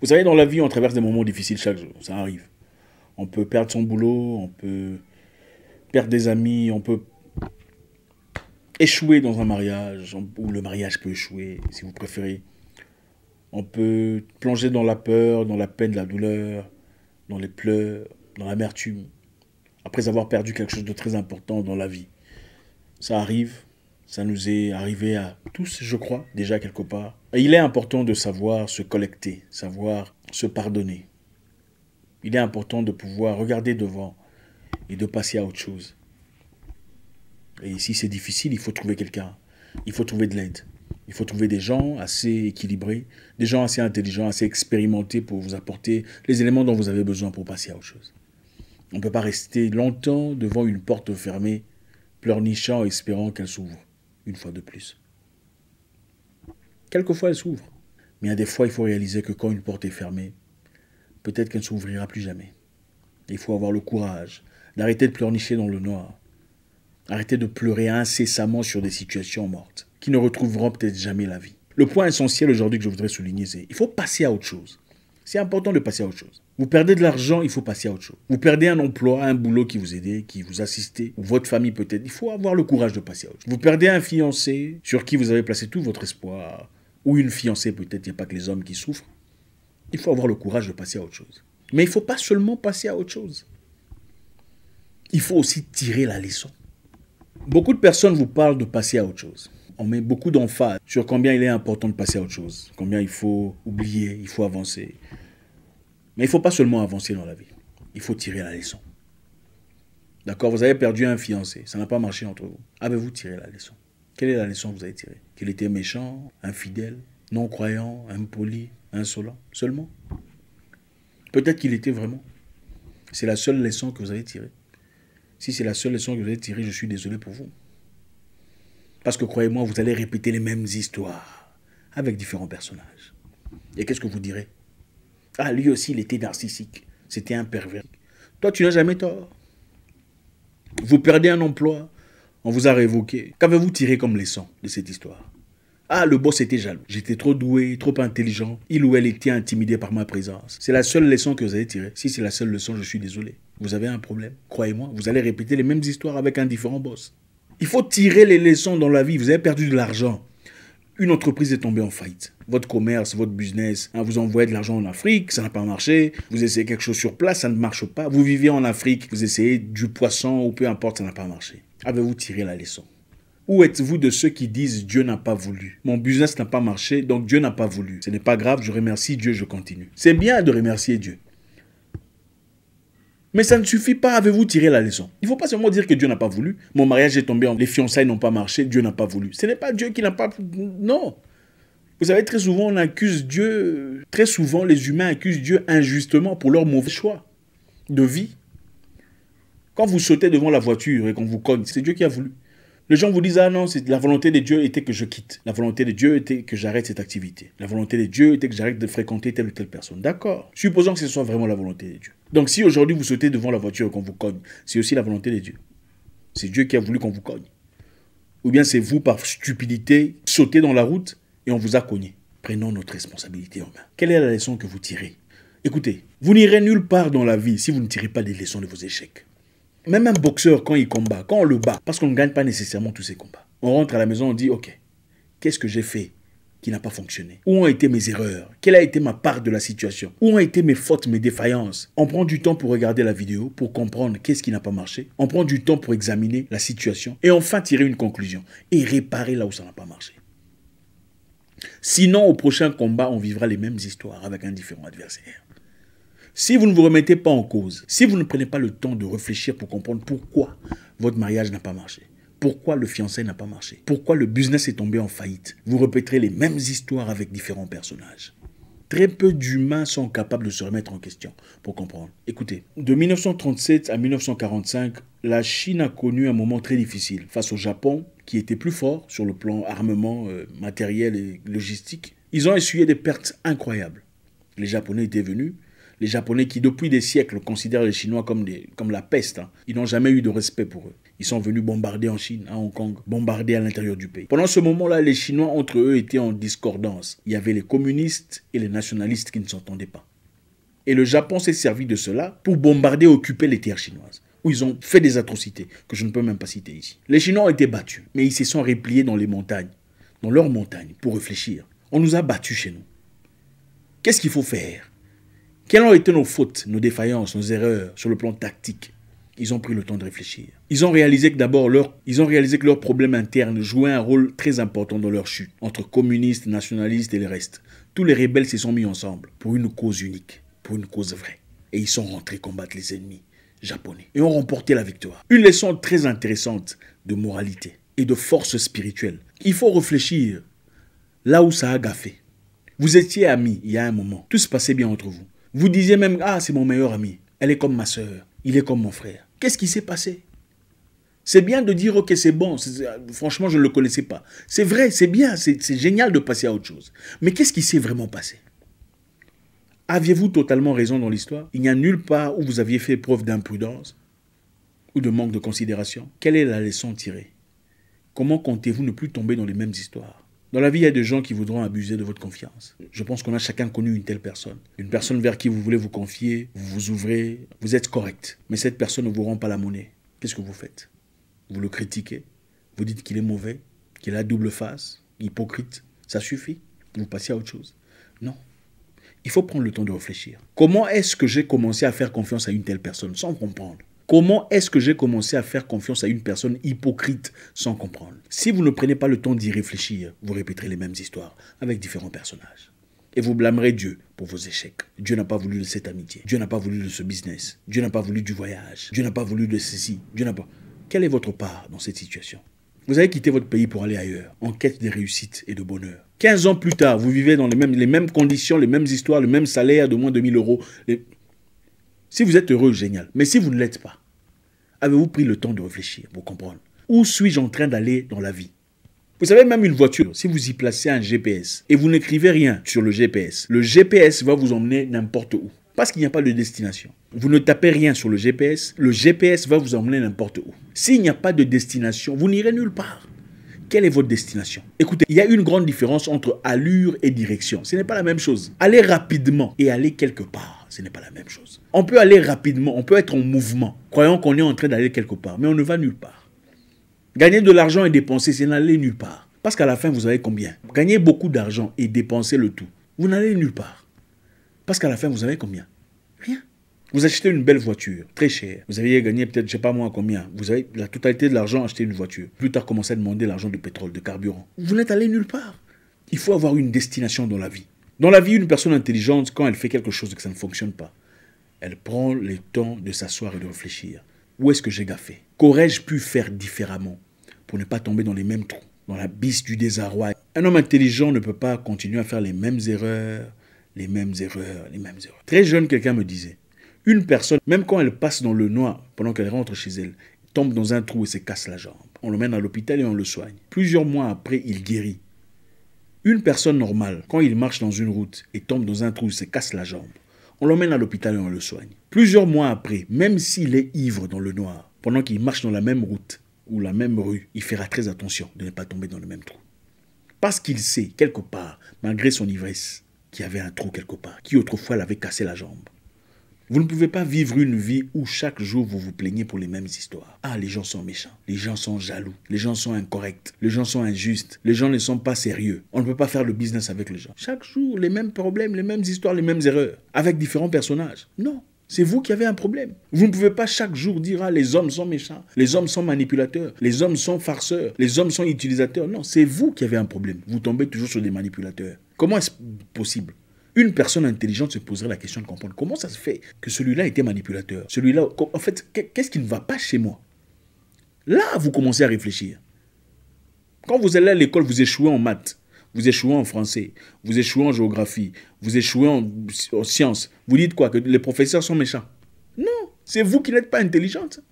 Vous savez, dans la vie, on traverse des moments difficiles chaque jour. Ça arrive. On peut perdre son boulot, on peut perdre des amis, on peut échouer dans un mariage, ou le mariage peut échouer, si vous préférez. On peut plonger dans la peur, dans la peine, la douleur, dans les pleurs, dans l'amertume, après avoir perdu quelque chose de très important dans la vie. Ça arrive, ça nous est arrivé à tous, je crois, déjà quelque part. Et il est important de savoir se collecter, savoir se pardonner. Il est important de pouvoir regarder devant et de passer à autre chose. Et si c'est difficile, il faut trouver quelqu'un. Il faut trouver de l'aide. Il faut trouver des gens assez équilibrés, des gens assez intelligents, assez expérimentés pour vous apporter les éléments dont vous avez besoin pour passer à autre chose. On ne peut pas rester longtemps devant une porte fermée, pleurnichant, espérant qu'elle s'ouvre une fois de plus. Quelquefois, elle s'ouvre. Mais à des fois, il faut réaliser que quand une porte est fermée, peut-être qu'elle ne s'ouvrira plus jamais. Il faut avoir le courage d'arrêter de pleurnicher dans le noir. Arrêter de pleurer incessamment sur des situations mortes qui ne retrouveront peut-être jamais la vie. Le point essentiel aujourd'hui que je voudrais souligner, c'est qu'il faut passer à autre chose c'est important de passer à autre chose. Vous perdez de l'argent, il faut passer à autre chose. Vous perdez un emploi, un boulot qui vous aidait, qui vous assistait, ou votre famille peut-être. Il faut avoir le courage de passer à autre chose. Vous perdez un fiancé sur qui vous avez placé tout votre espoir, ou une fiancée peut-être, il n'y a pas que les hommes qui souffrent. Il faut avoir le courage de passer à autre chose. Mais il ne faut pas seulement passer à autre chose. Il faut aussi tirer la leçon. Beaucoup de personnes vous parlent de passer à autre chose. On met beaucoup d'emphase sur combien il est important de passer à autre chose, combien il faut oublier, il faut avancer, mais il ne faut pas seulement avancer dans la vie. Il faut tirer la leçon. D'accord Vous avez perdu un fiancé. Ça n'a pas marché entre vous. Avez-vous tiré la leçon Quelle est la leçon que vous avez tirée Qu'il était méchant, infidèle, non-croyant, impoli, insolent Seulement Peut-être qu'il était vraiment. C'est la seule leçon que vous avez tirée. Si c'est la seule leçon que vous avez tirée, je suis désolé pour vous. Parce que croyez-moi, vous allez répéter les mêmes histoires avec différents personnages. Et qu'est-ce que vous direz ah, lui aussi, il était narcissique. C'était un pervers. Toi, tu n'as jamais tort. Vous perdez un emploi, on vous a révoqué. Qu'avez-vous tiré comme leçon de cette histoire Ah, le boss était jaloux. J'étais trop doué, trop intelligent. Il ou elle était intimidé par ma présence. C'est la seule leçon que vous avez tirée. Si c'est la seule leçon, je suis désolé. Vous avez un problème. Croyez-moi, vous allez répéter les mêmes histoires avec un différent boss. Il faut tirer les leçons dans la vie. Vous avez perdu de l'argent une entreprise est tombée en faillite. Votre commerce, votre business, hein, vous envoyez de l'argent en Afrique, ça n'a pas marché. Vous essayez quelque chose sur place, ça ne marche pas. Vous vivez en Afrique, vous essayez du poisson ou peu importe, ça n'a pas marché. Avez-vous tiré la leçon Où êtes-vous de ceux qui disent Dieu n'a pas voulu Mon business n'a pas marché, donc Dieu n'a pas voulu. Ce n'est pas grave, je remercie Dieu, je continue. C'est bien de remercier Dieu. Mais ça ne suffit pas, avez-vous tiré la leçon Il ne faut pas seulement dire que Dieu n'a pas voulu, mon mariage est tombé, en... les fiançailles n'ont pas marché, Dieu n'a pas voulu. Ce n'est pas Dieu qui n'a pas... Non Vous savez, très souvent on accuse Dieu, très souvent les humains accusent Dieu injustement pour leur mauvais choix de vie. Quand vous sautez devant la voiture et qu'on vous cogne, c'est Dieu qui a voulu. Les gens vous disent, ah non, la volonté de Dieu était que je quitte. La volonté de Dieu était que j'arrête cette activité. La volonté de Dieu était que j'arrête de fréquenter telle ou telle personne. D'accord. Supposons que ce soit vraiment la volonté de Dieu. Donc si aujourd'hui vous sautez devant la voiture et qu'on vous cogne, c'est aussi la volonté de Dieu. C'est Dieu qui a voulu qu'on vous cogne. Ou bien c'est vous par stupidité sautez dans la route et on vous a cogné. Prenons notre responsabilité en main. Quelle est la leçon que vous tirez Écoutez, vous n'irez nulle part dans la vie si vous ne tirez pas des leçons de vos échecs. Même un boxeur, quand il combat, quand on le bat, parce qu'on ne gagne pas nécessairement tous ses combats, on rentre à la maison, on dit, OK, qu'est-ce que j'ai fait qui n'a pas fonctionné Où ont été mes erreurs Quelle a été ma part de la situation Où ont été mes fautes, mes défaillances On prend du temps pour regarder la vidéo, pour comprendre qu'est-ce qui n'a pas marché. On prend du temps pour examiner la situation et enfin tirer une conclusion et réparer là où ça n'a pas marché. Sinon, au prochain combat, on vivra les mêmes histoires avec un différent adversaire. Si vous ne vous remettez pas en cause, si vous ne prenez pas le temps de réfléchir pour comprendre pourquoi votre mariage n'a pas marché, pourquoi le fiancé n'a pas marché, pourquoi le business est tombé en faillite, vous répéterez les mêmes histoires avec différents personnages. Très peu d'humains sont capables de se remettre en question pour comprendre. Écoutez, de 1937 à 1945, la Chine a connu un moment très difficile face au Japon, qui était plus fort sur le plan armement, euh, matériel et logistique. Ils ont essuyé des pertes incroyables. Les Japonais étaient venus, les Japonais qui depuis des siècles considèrent les Chinois comme, comme la peste, hein, ils n'ont jamais eu de respect pour eux. Ils sont venus bombarder en Chine, à hein, Hong Kong, bombarder à l'intérieur du pays. Pendant ce moment-là, les Chinois entre eux étaient en discordance. Il y avait les communistes et les nationalistes qui ne s'entendaient pas. Et le Japon s'est servi de cela pour bombarder et occuper les terres chinoises où ils ont fait des atrocités que je ne peux même pas citer ici. Les Chinois ont été battus, mais ils se sont repliés dans les montagnes, dans leurs montagnes, pour réfléchir. On nous a battus chez nous. Qu'est-ce qu'il faut faire quelles ont été nos fautes, nos défaillances, nos erreurs sur le plan tactique Ils ont pris le temps de réfléchir. Ils ont réalisé que d'abord ils ont réalisé que leurs problèmes internes jouaient un rôle très important dans leur chute entre communistes, nationalistes et le reste. Tous les rebelles se sont mis ensemble pour une cause unique, pour une cause vraie, et ils sont rentrés combattre les ennemis japonais et ont remporté la victoire. Une leçon très intéressante de moralité et de force spirituelle. Il faut réfléchir là où ça a gaffé. Vous étiez amis il y a un moment, tout se passait bien entre vous. Vous disiez même, ah, c'est mon meilleur ami, elle est comme ma soeur, il est comme mon frère. Qu'est-ce qui s'est passé C'est bien de dire, ok, c'est bon, franchement, je ne le connaissais pas. C'est vrai, c'est bien, c'est génial de passer à autre chose. Mais qu'est-ce qui s'est vraiment passé Aviez-vous totalement raison dans l'histoire Il n'y a nulle part où vous aviez fait preuve d'imprudence ou de manque de considération. Quelle est la leçon tirée Comment comptez-vous ne plus tomber dans les mêmes histoires dans la vie, il y a des gens qui voudront abuser de votre confiance. Je pense qu'on a chacun connu une telle personne. Une personne vers qui vous voulez vous confier, vous vous ouvrez, vous êtes correct. Mais cette personne ne vous rend pas la monnaie. Qu'est-ce que vous faites Vous le critiquez, vous dites qu'il est mauvais, qu'il a double face, hypocrite. Ça suffit. Vous passez à autre chose. Non. Il faut prendre le temps de réfléchir. Comment est-ce que j'ai commencé à faire confiance à une telle personne sans comprendre Comment est-ce que j'ai commencé à faire confiance à une personne hypocrite sans comprendre Si vous ne prenez pas le temps d'y réfléchir, vous répéterez les mêmes histoires avec différents personnages. Et vous blâmerez Dieu pour vos échecs. Dieu n'a pas voulu de cette amitié. Dieu n'a pas voulu de ce business. Dieu n'a pas voulu du voyage. Dieu n'a pas voulu de ceci. Dieu n'a pas... Quelle est votre part dans cette situation Vous avez quitté votre pays pour aller ailleurs, en quête de réussite et de bonheur. 15 ans plus tard, vous vivez dans les mêmes, les mêmes conditions, les mêmes histoires, le même salaire de moins de mille euros. Si vous êtes heureux, génial. Mais si vous ne l'êtes pas, Avez-vous pris le temps de réfléchir pour comprendre Où suis-je en train d'aller dans la vie vous savez, même une voiture, si vous y placez un GPS et vous n'écrivez rien sur le GPS, le GPS va vous emmener n'importe où. Parce qu'il n'y a pas de destination. Vous ne tapez rien sur le GPS, le GPS va vous emmener n'importe où. S'il n'y a pas de destination, vous n'irez nulle part. Quelle est votre destination Écoutez, il y a une grande différence entre allure et direction. Ce n'est pas la même chose. Allez rapidement et allez quelque part ce n'est pas la même chose. On peut aller rapidement, on peut être en mouvement, croyant qu'on est en train d'aller quelque part, mais on ne va nulle part. Gagner de l'argent et dépenser, c'est n'aller nulle part. Parce qu'à la fin, vous avez combien Gagner beaucoup d'argent et dépenser le tout, vous n'allez nulle part. Parce qu'à la fin, vous avez combien Rien. Vous achetez une belle voiture, très chère. Vous aviez gagné peut-être, je ne sais pas moi combien. Vous avez la totalité de l'argent acheté une voiture. Plus tard, commencez à demander l'argent de pétrole, de carburant. Vous n'êtes allé nulle part. Il faut avoir une destination dans la vie. Dans la vie, une personne intelligente, quand elle fait quelque chose et que ça ne fonctionne pas, elle prend le temps de s'asseoir et de réfléchir. Où est-ce que j'ai gaffé Qu'aurais-je pu faire différemment pour ne pas tomber dans les mêmes trous, dans la du désarroi Un homme intelligent ne peut pas continuer à faire les mêmes erreurs, les mêmes erreurs, les mêmes erreurs. Très jeune, quelqu'un me disait, une personne, même quand elle passe dans le noir, pendant qu'elle rentre chez elle, tombe dans un trou et se casse la jambe. On l'emmène à l'hôpital et on le soigne. Plusieurs mois après, il guérit. Une personne normale, quand il marche dans une route et tombe dans un trou, il se casse la jambe. On l'emmène à l'hôpital et on le soigne. Plusieurs mois après, même s'il est ivre dans le noir, pendant qu'il marche dans la même route ou la même rue, il fera très attention de ne pas tomber dans le même trou. Parce qu'il sait, quelque part, malgré son ivresse, qu'il y avait un trou quelque part, qui autrefois l'avait cassé la jambe. Vous ne pouvez pas vivre une vie où chaque jour vous vous plaignez pour les mêmes histoires. Ah, les gens sont méchants, les gens sont jaloux, les gens sont incorrects, les gens sont injustes, les gens ne sont pas sérieux. On ne peut pas faire le business avec les gens. Chaque jour, les mêmes problèmes, les mêmes histoires, les mêmes erreurs, avec différents personnages. Non. C'est vous qui avez un problème. Vous ne pouvez pas chaque jour dire ah les hommes sont méchants, les hommes sont manipulateurs, les hommes sont farceurs, les hommes sont utilisateurs. Non, c'est vous qui avez un problème. Vous tombez toujours sur des manipulateurs. Comment est-ce possible une personne intelligente se poserait la question de comprendre comment ça se fait que celui-là était manipulateur. Celui-là, en fait, qu'est-ce qui ne va pas chez moi Là, vous commencez à réfléchir. Quand vous allez à l'école, vous échouez en maths, vous échouez en français, vous échouez en géographie, vous échouez en, sciences. Vous dites quoi Que les professeurs sont méchants. Non, c'est vous qui n'êtes pas intelligente.